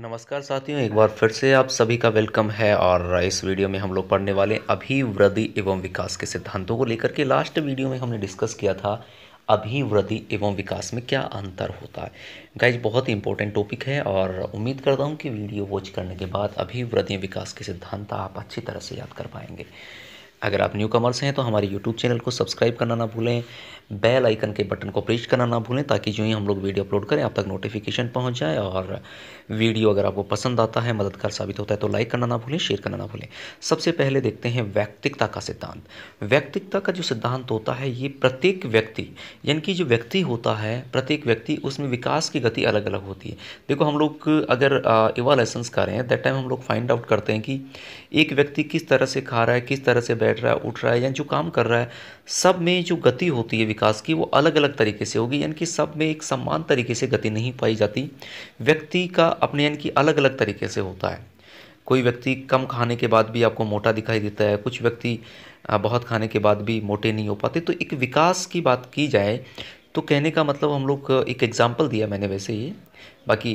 नमस्कार साथियों एक बार फिर से आप सभी का वेलकम है और इस वीडियो में हम लोग पढ़ने वाले अभिवृद्धि एवं विकास के सिद्धांतों को लेकर के लास्ट वीडियो में हमने डिस्कस किया था अभिवृद्धि एवं विकास में क्या अंतर होता है गाइज बहुत ही इंपॉर्टेंट टॉपिक है और उम्मीद करता हूँ कि वीडियो वॉच करने के बाद अभिवृद्धि विकास के सिद्धांत आप अच्छी तरह से याद कर पाएंगे अगर आप न्यू कमर्स हैं तो हमारे यूट्यूब चैनल को सब्सक्राइब करना ना भूलें बेल आइकन के बटन को प्रेस करना ना भूलें ताकि जो ही हम लोग वीडियो अपलोड करें आप तक नोटिफिकेशन पहुंच जाए और वीडियो अगर आपको पसंद आता है मददगार साबित होता है तो लाइक करना ना भूलें शेयर करना ना भूलें सबसे पहले देखते हैं व्यक्तिकता का सिद्धांत व्यक्तिकता का जो सिद्धांत होता है ये प्रत्येक व्यक्ति यानी कि जो व्यक्ति होता है प्रत्येक व्यक्ति उसमें विकास की गति अलग अलग होती है देखो हम लोग अगर इवा लाइसेंस करें दैट टाइम हम लोग फाइंड आउट करते हैं कि एक व्यक्ति किस तरह से खा रहा है किस तरह से बैठ रहा है उठ रहा है यानी जो काम कर रहा है सब में जो गति होती है विकास की वो अलग अलग तरीके से होगी यानी कि सब में एक समान तरीके से गति नहीं पाई जाती व्यक्ति का अपने यानी कि अलग अलग तरीके से होता है कोई व्यक्ति कम खाने के बाद भी आपको मोटा दिखाई देता है कुछ व्यक्ति बहुत खाने के बाद भी मोटे नहीं हो पाते तो एक विकास की बात की जाए तो कहने का मतलब हम लोग एक एग्ज़ाम्पल दिया मैंने वैसे ही बाकी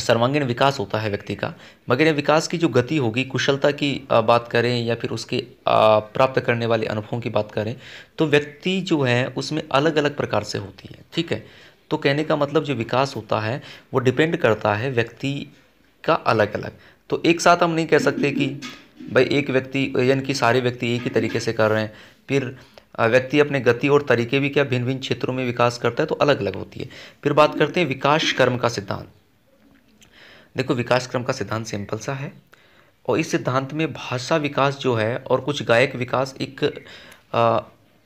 सर्वांगीण विकास होता है व्यक्ति का मगर यह विकास की जो गति होगी कुशलता की बात करें या फिर उसके प्राप्त करने वाले अनुभवों की बात करें तो व्यक्ति जो है उसमें अलग अलग प्रकार से होती है ठीक है तो कहने का मतलब जो विकास होता है वो डिपेंड करता है व्यक्ति का अलग अलग तो एक साथ हम नहीं कह सकते कि भाई एक व्यक्ति यानी कि सारे व्यक्ति एक ही तरीके से कर रहे हैं फिर व्यक्ति अपने गति और तरीके भी क्या भिन्न भिन्न क्षेत्रों में विकास करता है तो अलग अलग होती है फिर बात करते हैं विकास कर्म का सिद्धांत देखो विकास क्रम का सिद्धांत सिंपल सा है और इस सिद्धांत में भाषा विकास जो है और कुछ गायक विकास एक आ,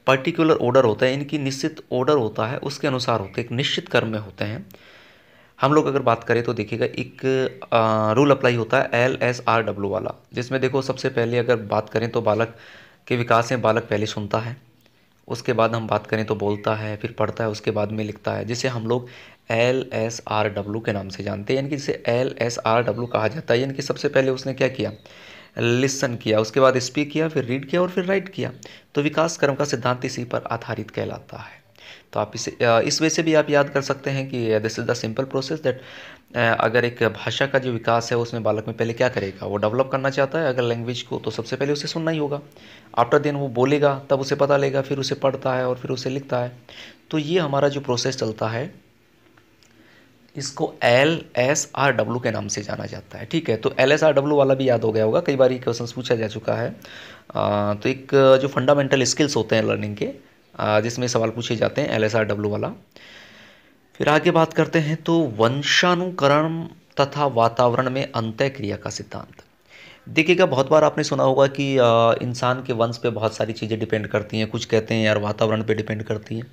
पर्टिकुलर ऑर्डर होता है इनकी निश्चित ऑर्डर होता है उसके अनुसार होते हैं एक निश्चित क्रम में होते हैं हम लोग अगर बात करें तो देखिएगा एक रूल अप्लाई होता है एल एस आर डब्ल्यू वाला जिसमें देखो सबसे पहले अगर बात करें तो बालक के विकास में बालक पहले सुनता है उसके बाद हम बात करें तो बोलता है फिर पढ़ता है उसके बाद में लिखता है जिसे हम लोग एल एस आर डब्ल्यू के नाम से जानते हैं यानी कि जिसे एल एस आर डब्लू कहा जाता है यानी कि सबसे पहले उसने क्या किया लिसन किया उसके बाद स्पीक किया फिर रीड किया और फिर राइट किया तो विकास कर्म का सिद्धांत इसी पर आधारित कहलाता है तो आप इसे इस वजह से भी आप याद कर सकते हैं कि this is the simple process that अगर एक भाषा का जो विकास है उसमें बालक में पहले क्या करेगा वो डेवलप करना चाहता है अगर लैंग्वेज को तो सबसे पहले उसे सुनना ही होगा आफ्टर देन वो बोलेगा तब उसे पता लेगा फिर उसे पढ़ता है और फिर उसे लिखता है तो ये हमारा जो प्रोसेस चलता है इसको एल एस आर डब्ल्यू के नाम से जाना जाता है ठीक है तो एल एस आर डब्ल्यू वाला भी याद हो गया होगा कई बार ये क्वेश्चन पूछा जा चुका है आ, तो एक जो फंडामेंटल स्किल्स होते हैं लर्निंग के जिसमें सवाल पूछे जाते हैं एल एस आर डब्ल्यू वाला फिर आगे बात करते हैं तो वंशानुकरण तथा वातावरण में अंत्य क्रिया का सिद्धांत देखिएगा बहुत बार आपने सुना होगा कि इंसान के वंश पे बहुत सारी चीज़ें डिपेंड करती हैं कुछ कहते हैं यार वातावरण पे डिपेंड करती हैं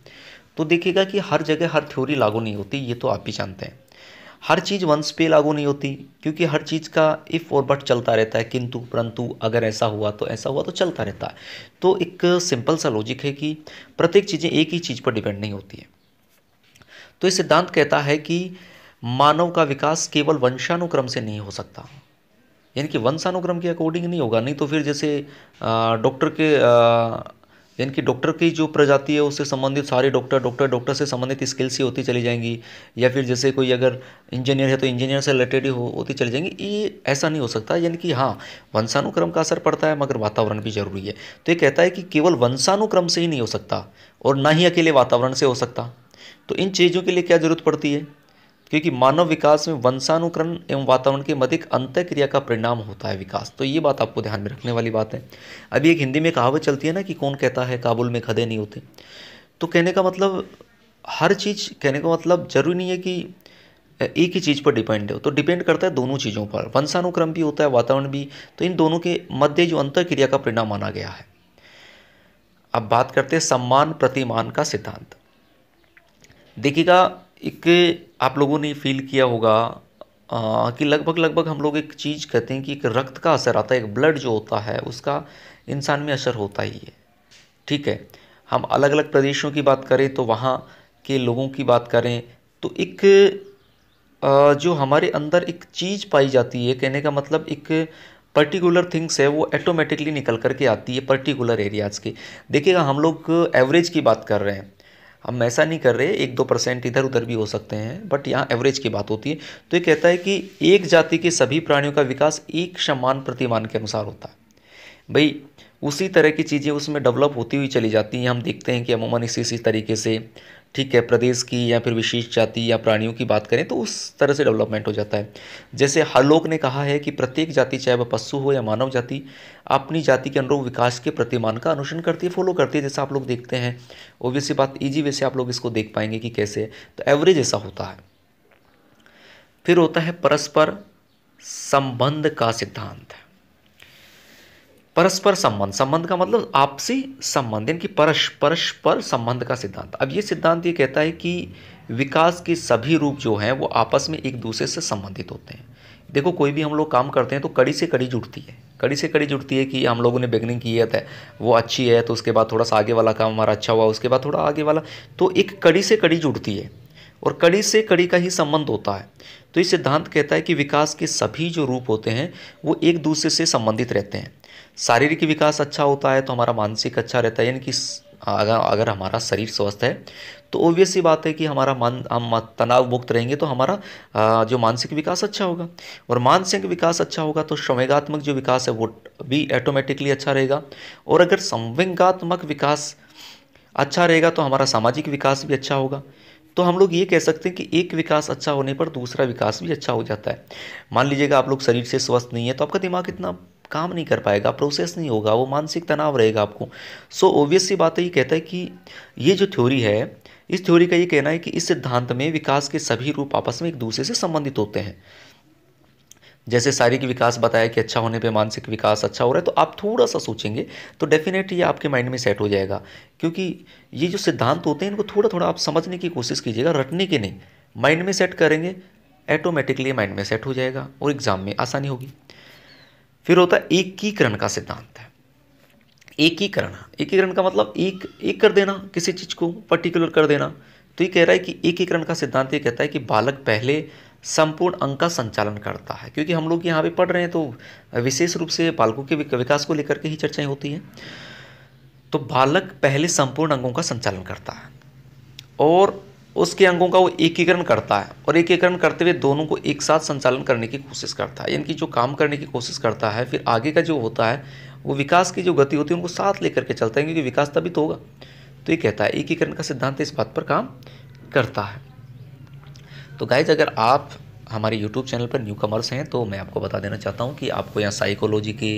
तो देखिएगा कि हर जगह हर थ्योरी लागू नहीं होती ये तो आप भी जानते हैं हर चीज़ वंस पे लागू नहीं होती क्योंकि हर चीज़ का इफ़ और बट चलता रहता है किंतु परंतु अगर ऐसा हुआ तो ऐसा हुआ तो चलता रहता है तो एक सिंपल सा लॉजिक है कि प्रत्येक चीज़ें एक ही चीज़ पर डिपेंड नहीं होती है तो ये सिद्धांत कहता है कि मानव का विकास केवल वंशानुक्रम से नहीं हो सकता यानी कि वंशानुक्रम के अकॉर्डिंग नहीं होगा नहीं तो फिर जैसे डॉक्टर के आ, यानी कि डॉक्टर की जो प्रजाति है उससे संबंधित सारे डॉक्टर डॉक्टर डॉक्टर से संबंधित स्किल्स ही होती चली जाएंगी या फिर जैसे कोई अगर इंजीनियर है तो इंजीनियर से रिलेटेड ही हो, होती चली जाएंगी ये ऐसा नहीं हो सकता यानी कि हाँ वंशानुक्रम का असर पड़ता है मगर वातावरण भी जरूरी है तो ये कहता है कि केवल वंशानुक्रम से ही नहीं हो सकता और ना ही अकेले वातावरण से हो सकता तो इन चीज़ों के लिए क्या ज़रूरत पड़ती है क्योंकि मानव विकास में वंशानुकरण एवं वातावरण के मधिक अंत क्रिया का परिणाम होता है विकास तो ये बात आपको ध्यान में रखने वाली बात है अभी एक हिंदी में कहावत चलती है ना कि कौन कहता है काबुल में खदे नहीं होते तो कहने का मतलब हर चीज़ कहने का मतलब जरूरी नहीं है कि एक ही चीज़ पर डिपेंड हो तो डिपेंड करता है दोनों चीज़ों पर वंशानुक्रम भी होता है वातावरण भी तो इन दोनों के मध्य जो अंतर क्रिया का परिणाम माना गया है अब बात करते हैं सम्मान प्रतिमान का सिद्धांत देखिएगा एक आप लोगों ने फील किया होगा आ, कि लगभग लगभग हम लोग एक चीज़ कहते हैं कि एक रक्त का असर आता है एक ब्लड जो होता है उसका इंसान में असर होता ही है ठीक है हम अलग अलग प्रदेशों की बात करें तो वहाँ के लोगों की बात करें तो एक आ, जो हमारे अंदर एक चीज़ पाई जाती है कहने का मतलब एक पर्टिकुलर थिंग्स है वो ऑटोमेटिकली निकल करके आती है पर्टिकुलर एरियाज़ की देखिएगा हम लोग एवरेज की बात कर रहे हैं हम ऐसा नहीं कर रहे एक दो परसेंट इधर उधर भी हो सकते हैं बट यहाँ एवरेज की बात होती है तो ये कहता है कि एक जाति के सभी प्राणियों का विकास एक समान प्रतिमान के अनुसार होता है भाई उसी तरह की चीज़ें उसमें डेवलप होती हुई चली जाती हैं हम देखते हैं कि अमूमन इसी इसी तरीके से ठीक है प्रदेश की या फिर विशेष जाति या प्राणियों की बात करें तो उस तरह से डेवलपमेंट हो जाता है जैसे हर लोग ने कहा है कि प्रत्येक जाति चाहे वह पशु हो या मानव जाति अपनी जाति के अनुरूप विकास के प्रतिमान का अनुसरण करती है फॉलो करती है जैसे आप लोग देखते हैं ओबियसली बात ईजी वैसे आप लोग इसको देख पाएंगे कि कैसे तो एवरेज ऐसा होता है फिर होता है परस्पर संबंध का सिद्धांत परस्पर संबंध संबंध का मतलब आपसी संबंध यानी कि परश परस्पर संबंध का सिद्धांत अब ये सिद्धांत ये कहता है कि विकास के सभी रूप जो हैं वो आपस में एक दूसरे से संबंधित होते हैं देखो कोई भी हम लोग काम करते हैं तो कड़ी से कड़ी जुड़ती है कड़ी से कड़ी जुड़ती है कि हम लोगों ने बिगनिंग की है तो वो अच्छी है तो उसके बाद थोड़ा सा आगे वाला काम हमारा अच्छा हुआ उसके बाद थोड़ा आगे वाला तो एक कड़ी से कड़ी जुड़ती है और कड़ी से कड़ी का ही संबंध होता है तो ये सिद्धांत कहता है कि विकास के सभी जो रूप होते हैं वो एक दूसरे से संबंधित रहते हैं शारीरिक विकास अच्छा होता है तो हमारा मानसिक अच्छा रहता है यानी कि अगर अगर हमारा शरीर स्वस्थ है तो ओबियस ही बात है कि हमारा मन हम तनाव मुक्त रहेंगे तो हमारा जो मानसिक विकास अच्छा होगा और मानसिक विकास अच्छा होगा तो संवेगात्मक जो विकास है वो भी ऑटोमेटिकली अच्छा रहेगा और अगर संवेगात्मक विकास अच्छा रहेगा तो हमारा सामाजिक विकास भी अच्छा होगा तो हम लोग ये कह सकते हैं कि एक विकास अच्छा होने पर दूसरा विकास भी अच्छा हो जाता है मान लीजिएगा आप लोग शरीर से स्वस्थ नहीं है तो आपका दिमाग इतना काम नहीं कर पाएगा प्रोसेस नहीं होगा वो मानसिक तनाव रहेगा आपको सो ओबियस सी बात है ये कहता है कि ये जो थ्योरी है इस थ्योरी का ये कहना है कि इस सिद्धांत में विकास के सभी रूप आपस में एक दूसरे से संबंधित होते हैं जैसे शारीरिक विकास बताया कि अच्छा होने पे मानसिक विकास अच्छा हो रहा है तो आप थोड़ा सा सोचेंगे तो डेफिनेटली ये आपके माइंड में सेट हो जाएगा क्योंकि ये जो सिद्धांत होते हैं इनको थोड़ा थोड़ा आप समझने की कोशिश कीजिएगा रटने की नहीं माइंड में सेट करेंगे ऐटोमेटिकली माइंड में सेट हो जाएगा और एग्ज़ाम में आसानी होगी फिर होता है एकीकरण का सिद्धांत है एकीकरण एकीकरण का मतलब एक एक कर देना किसी चीज़ को पर्टिकुलर कर देना तो ये कह रहा है कि एकीकरण का सिद्धांत ये कहता है कि बालक पहले संपूर्ण अंग का संचालन करता है क्योंकि हम लोग यहाँ पे पढ़ रहे हैं तो विशेष रूप से बालकों के विकास को लेकर के ही चर्चाएं होती हैं तो बालक पहले संपूर्ण अंगों का संचालन करता है और उसके अंगों का वो एकीकरण करता है और एकीकरण करते हुए दोनों को एक साथ संचालन करने की कोशिश करता है यानी कि जो काम करने की कोशिश करता है फिर आगे का जो होता है वो विकास की जो गति होती है उनको साथ लेकर के चलता है क्योंकि विकास तभी तो होगा तो ये कहता है एकीकरण का सिद्धांत इस बात पर काम करता है तो गाइज अगर आप हमारे यूट्यूब चैनल पर न्यू कमर्स हैं तो मैं आपको बता देना चाहता हूँ कि आपको यहाँ साइकोलॉजी के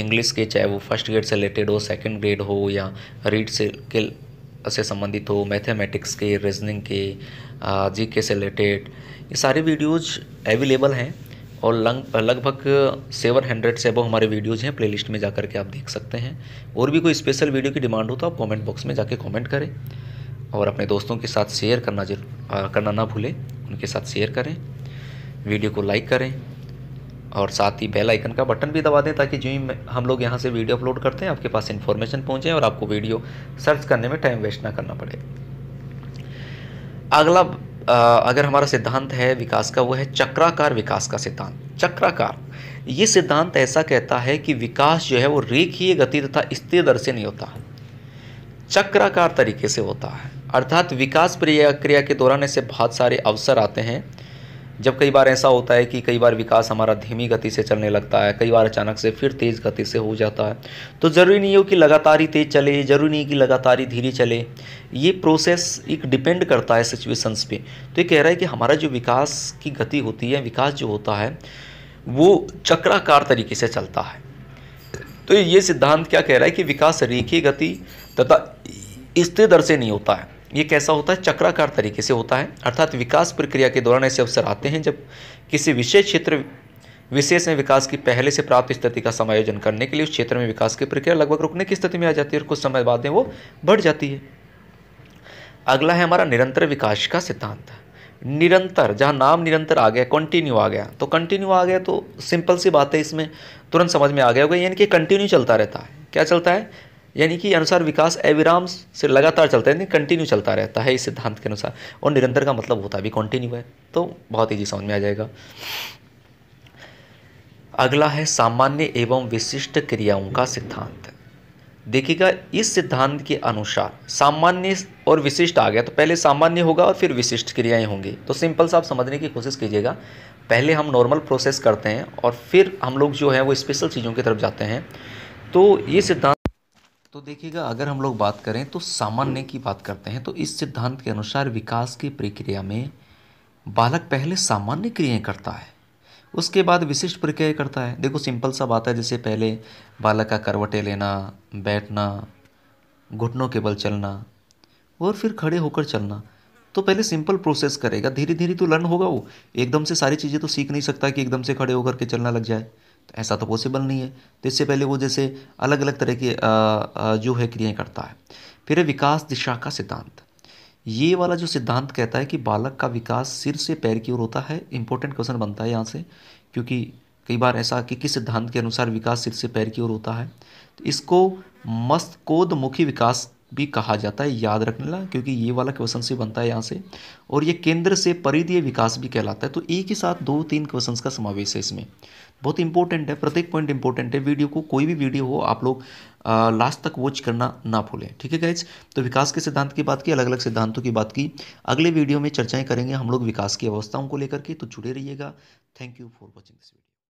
इंग्लिश के चाहे वो फर्स्ट ग्रेड से रिलेटेड हो सेकेंड ग्रेड हो या रीड से के से संबंधित हो मैथमेटिक्स के रीजनिंग के जी के से रिलेटेड ये सारे वीडियोज़ अवेलेबल हैं और लंग लगभग सेवन हंड्रेड से अब हमारे वीडियोज़ हैं प्लेलिस्ट में जा कर के आप देख सकते हैं और भी कोई स्पेशल वीडियो की डिमांड हो तो आप कमेंट बॉक्स में जाके कमेंट करें और अपने दोस्तों के साथ शेयर करना जरूर करना ना भूलें उनके साथ शेयर करें वीडियो को लाइक करें और साथ ही बेल आइकन का बटन भी दबा दें ताकि जो ही हम लोग यहाँ से वीडियो अपलोड करते हैं आपके पास इन्फॉर्मेशन पहुँचे और आपको वीडियो सर्च करने में टाइम वेस्ट ना करना पड़े अगला अगर हमारा सिद्धांत है विकास का वो है चक्राकार विकास का सिद्धांत चक्राकार ये सिद्धांत ऐसा कहता है कि विकास जो है वो रेखीय गति तथा स्थिर दर से नहीं होता चक्राकार तरीके से होता है अर्थात विकास प्रक्रिया के दौरान ऐसे बहुत सारे अवसर आते हैं जब कई बार ऐसा होता है कि कई बार विकास हमारा धीमी गति से चलने लगता है कई बार अचानक से फिर तेज़ गति से हो जाता है तो ज़रूरी नहीं हो कि लगातार ही तेज़ चले ज़रूरी नहीं कि लगातार ही धीरे चले ये प्रोसेस एक डिपेंड करता है सिचुएशंस पे तो ये कह रहा है कि हमारा जो विकास की गति होती है विकास जो होता है वो चक्राकार तरीके से चलता है तो ये सिद्धांत क्या कह रहा है कि विकास रेखीय गति तथा स्थिर दर से नहीं होता है ये कैसा होता है चक्राकार तरीके से होता है अर्थात विकास प्रक्रिया के दौरान ऐसे अवसर आते हैं जब किसी विशेष क्षेत्र विशेष में विकास की पहले से प्राप्त स्थिति का समायोजन करने के लिए उस क्षेत्र में विकास की प्रक्रिया लगभग रुकने की स्थिति में आ जाती है और कुछ समय बाद में वो बढ़ जाती है अगला है हमारा निरंतर विकास का सिद्धांत निरंतर जहाँ नाम निरंतर आ गया कंटिन्यू आ गया तो कंटिन्यू आ गया तो सिंपल सी बात है इसमें तुरंत समझ में आ गया होगा यानी कि कंटिन्यू चलता रहता है क्या चलता है यानी कि अनुसार विकास अविराम से लगातार चलता है कंटिन्यू चलता रहता है इस सिद्धांत के अनुसार और निरंतर का मतलब होता भी कंटिन्यू है तो बहुत ईजी समझ में आ जाएगा अगला है सामान्य एवं विशिष्ट क्रियाओं का सिद्धांत देखिएगा इस सिद्धांत के अनुसार सामान्य और विशिष्ट आ गया तो पहले सामान्य होगा और फिर विशिष्ट क्रियाएं होंगी तो सिंपल सा आप समझने की कोशिश कीजिएगा पहले हम नॉर्मल प्रोसेस करते हैं और फिर हम लोग जो है वो स्पेशल चीज़ों की तरफ जाते हैं तो ये सिद्धांत तो देखिएगा अगर हम लोग बात करें तो सामान्य की बात करते हैं तो इस सिद्धांत के अनुसार विकास की प्रक्रिया में बालक पहले सामान्य क्रियाएं करता है उसके बाद विशिष्ट प्रक्रिया करता है देखो सिंपल सा बात है जैसे पहले बालक का करवटें लेना बैठना घुटनों के बल चलना और फिर खड़े होकर चलना तो पहले सिंपल प्रोसेस करेगा धीरे धीरे तो लर्न होगा वो एकदम से सारी चीज़ें तो सीख नहीं सकता कि एकदम से खड़े होकर के चलना लग जाए तो ऐसा तो पॉसिबल नहीं है तो इससे पहले वो जैसे अलग अलग तरह की जो है क्रियाएँ करता है फिर विकास दिशा का सिद्धांत ये वाला जो सिद्धांत कहता है कि बालक का विकास सिर से पैर की ओर होता है इंपॉर्टेंट क्वेश्चन बनता है यहाँ से क्योंकि कई बार ऐसा कि किस सिद्धांत के अनुसार विकास सिर से पैर की ओर होता है तो इसको मस्तकोदमुखी विकास भी कहा जाता है याद रखने ला क्योंकि ये वाला क्वेश्चन से बनता है यहाँ से और ये केंद्र से परिधीय विकास भी कहलाता है तो एक ही साथ दो तीन क्वेश्चन का समावेश है इसमें बहुत इंपॉर्टेंट है प्रत्येक पॉइंट इंपॉर्टेंट है वीडियो को कोई भी वीडियो हो आप लोग लास्ट तक वॉच करना ना भूलें ठीक है गाइज तो विकास के सिद्धांत की बात की अलग अलग सिद्धांतों की बात की अगले वीडियो में चर्चाएं करेंगे हम लोग विकास की अवस्थाओं को लेकर के तो जुड़े रहिएगा thank you for watching this video